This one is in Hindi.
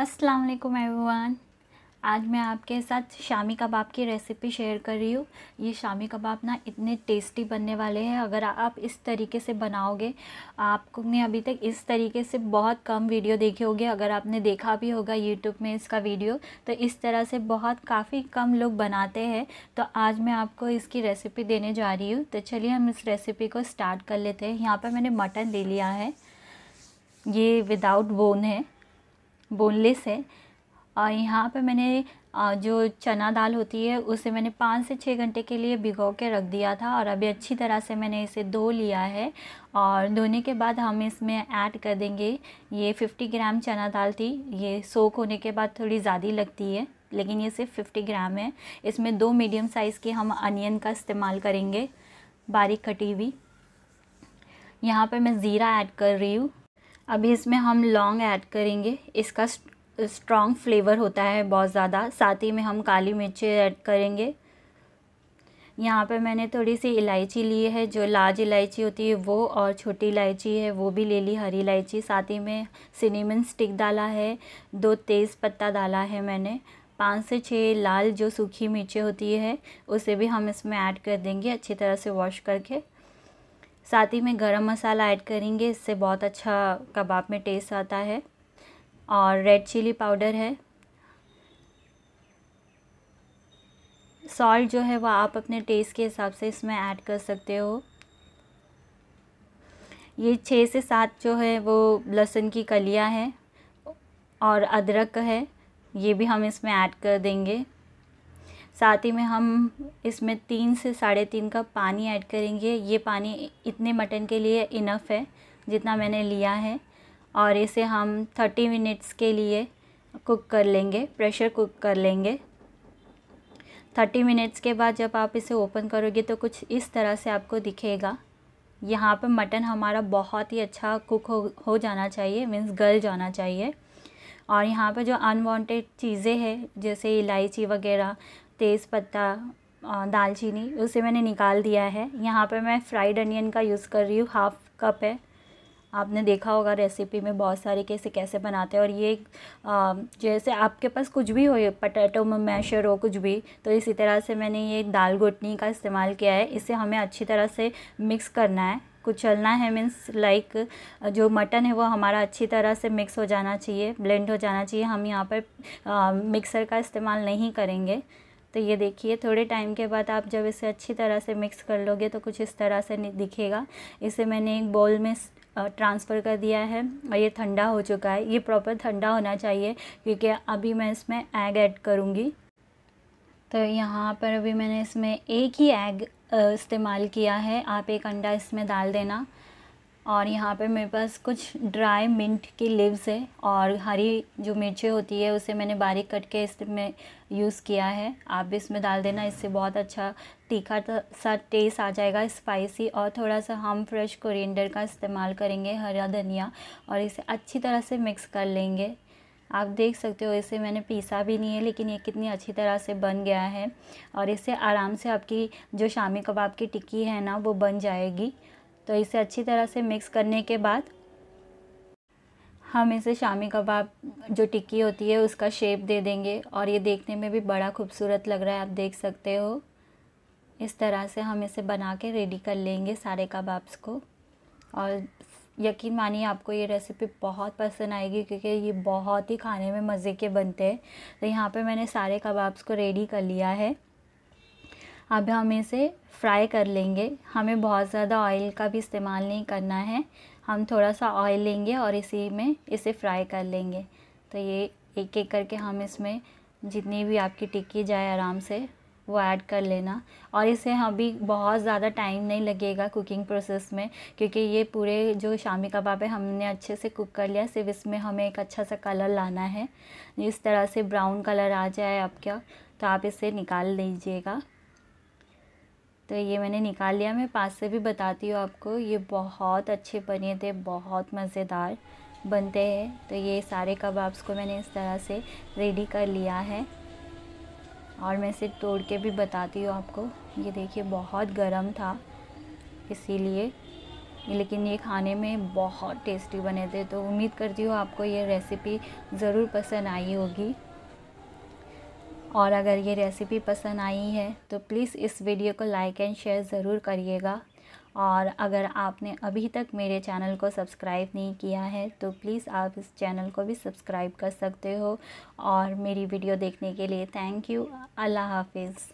अस्सलाम वालेकुम एवरीवन आज मैं आपके साथ शामी कबाब की रेसिपी शेयर कर रही हूँ ये शामी कबाब ना इतने टेस्टी बनने वाले हैं अगर आप इस तरीके से बनाओगे आपको मैं अभी तक इस तरीके से बहुत कम वीडियो देखे होंगे अगर आपने देखा भी होगा यूट्यूब में इसका वीडियो तो इस तरह से बहुत काफ़ी कम लोग बनाते हैं तो आज मैं आपको इसकी रेसिपी देने जा रही हूँ तो चलिए हम इस रेसिपी को स्टार्ट कर लेते हैं यहाँ पर मैंने मटन ले लिया है ये विदाउट बोन है बोनलेस है और यहाँ पे मैंने जो चना दाल होती है उसे मैंने पाँच से छः घंटे के लिए भिगो के रख दिया था और अभी अच्छी तरह से मैंने इसे धो लिया है और धोने के बाद हम इसमें ऐड कर देंगे ये फिफ्टी ग्राम चना दाल थी ये सोख होने के बाद थोड़ी ज़्यादा लगती है लेकिन ये सिर्फ फिफ्टी ग्राम है इसमें दो मीडियम साइज़ के हम अनियन का इस्तेमाल करेंगे बारीक कटी हुई यहाँ पर मैं ज़ीरा ऐड कर रही हूँ अभी इसमें हम लौंग ऐड करेंगे इसका स्ट्रॉन्ग फ्लेवर होता है बहुत ज़्यादा साथ ही में हम काली मिर्ची ऐड करेंगे यहाँ पे मैंने थोड़ी सी इलायची ली है जो लार्ज इलायची होती है वो और छोटी इलायची है वो भी ले ली हरी इलायची साथ ही में सिनेमन स्टिक डाला है दो तेज़ पत्ता डाला है मैंने पाँच से छः लाल जो सूखी मिर्चें होती है उसे भी हम इसमें ऐड कर देंगे अच्छी तरह से वॉश करके साथ ही में गरम मसाला ऐड करेंगे इससे बहुत अच्छा कबाब में टेस्ट आता है और रेड चिली पाउडर है सॉल्ट जो है वह आप अपने टेस्ट के हिसाब से इसमें ऐड कर सकते हो ये छः से सात जो है वो लहसुन की कलियां है और अदरक है ये भी हम इसमें ऐड कर देंगे साथ ही में हम इसमें तीन से साढ़े तीन कप पानी ऐड करेंगे ये पानी इतने मटन के लिए इनफ है जितना मैंने लिया है और इसे हम थर्टी मिनट्स के लिए कुक कर लेंगे प्रेशर कुक कर लेंगे थर्टी मिनट्स के बाद जब आप इसे ओपन करोगे तो कुछ इस तरह से आपको दिखेगा यहाँ पर मटन हमारा बहुत ही अच्छा कुक हो हो जाना चाहिए मीन्स गल जाना चाहिए और यहाँ पर जो अनवांटेड चीज़ें हैं जैसे इलायची वगैरह तेज़पत्ता दालचीनी उसे मैंने निकाल दिया है यहाँ पर मैं फ्राइड अनियन का यूज़ कर रही हूँ हाफ़ कप है आपने देखा होगा रेसिपी में बहुत सारे कैसे कैसे बनाते हैं और ये आ, जैसे आपके पास कुछ भी हो पटेटो मैशर हो कुछ भी तो इसी तरह से मैंने ये दाल घुटनी का इस्तेमाल किया है इसे हमें अच्छी तरह से मिक्स करना है कुचलना है मीन्स लाइक जो मटन है वो हमारा अच्छी तरह से मिक्स हो जाना चाहिए ब्लेंड हो जाना चाहिए हम यहाँ पर मिक्सर का इस्तेमाल नहीं करेंगे तो ये देखिए थोड़े टाइम के बाद आप जब इसे अच्छी तरह से मिक्स कर लोगे तो कुछ इस तरह से दिखेगा इसे मैंने एक बॉल में ट्रांसफ़र कर दिया है और ये ठंडा हो चुका है ये प्रॉपर ठंडा होना चाहिए क्योंकि अभी मैं इसमें एग ऐड करूँगी तो यहाँ पर अभी मैंने इसमें एक ही एग इस्तेमाल किया है आप एक अंडा इसमें डाल देना और यहाँ पे मेरे पास कुछ ड्राई मिंट की लिव्स है और हरी जो मिर्ची होती है उसे मैंने बारीक कट के इसमें यूज़ किया है आप भी इसमें डाल देना इससे बहुत अच्छा तीखा सा टेस्ट आ जाएगा स्पाइसी और थोड़ा सा हम फ्रेश कोरिएंडर का इस्तेमाल करेंगे हरा धनिया और इसे अच्छी तरह से मिक्स कर लेंगे आप देख सकते हो इसे मैंने पीसा भी नहीं है लेकिन ये कितनी अच्छी तरह से बन गया है और इसे आराम से आपकी जो शामी कबाब की टिक्की है ना वो बन जाएगी तो इसे अच्छी तरह से मिक्स करने के बाद हम इसे शामी कबाब जो टिक्की होती है उसका शेप दे देंगे और ये देखने में भी बड़ा खूबसूरत लग रहा है आप देख सकते हो इस तरह से हम इसे बना के रेडी कर लेंगे सारे कबाब्स को और यकीन मानिए आपको ये रेसिपी बहुत पसंद आएगी क्योंकि ये बहुत ही खाने में मज़े के बनते हैं तो यहाँ पे मैंने सारे कबाब्स को रेडी कर लिया है अब हम इसे फ्राई कर लेंगे हमें बहुत ज़्यादा ऑयल का भी इस्तेमाल नहीं करना है हम थोड़ा सा ऑयल लेंगे और इसी में इसे फ्राई कर लेंगे तो ये एक एक करके हम इसमें जितनी भी आपकी टिक्की जाए आराम से वो ऐड कर लेना और इसे अभी बहुत ज़्यादा टाइम नहीं लगेगा कुकिंग प्रोसेस में क्योंकि ये पूरे जो शामी कबाब है हमने अच्छे से कुक कर लिया सिर्फ इसमें हमें एक अच्छा सा कलर लाना है इस तरह से ब्राउन कलर आ जाए आपका तो आप इसे निकाल लीजिएगा तो ये मैंने निकाल लिया मैं पास से भी बताती हूँ आपको ये बहुत अच्छे बने थे बहुत मज़ेदार बनते हैं तो ये सारे कबाब्स को मैंने इस तरह से रेडी कर लिया है और मैं इसे तोड़ के भी बताती हूँ आपको ये देखिए बहुत गर्म था इसीलिए लेकिन ये खाने में बहुत टेस्टी बने थे तो उम्मीद करती हूँ आपको ये रेसिपी ज़रूर पसंद आई होगी और अगर ये रेसिपी पसंद आई है तो प्लीज़ इस वीडियो को लाइक एंड शेयर ज़रूर करिएगा और अगर आपने अभी तक मेरे चैनल को सब्सक्राइब नहीं किया है तो प्लीज़ आप इस चैनल को भी सब्सक्राइब कर सकते हो और मेरी वीडियो देखने के लिए थैंक यू अल्लाह हाफिज़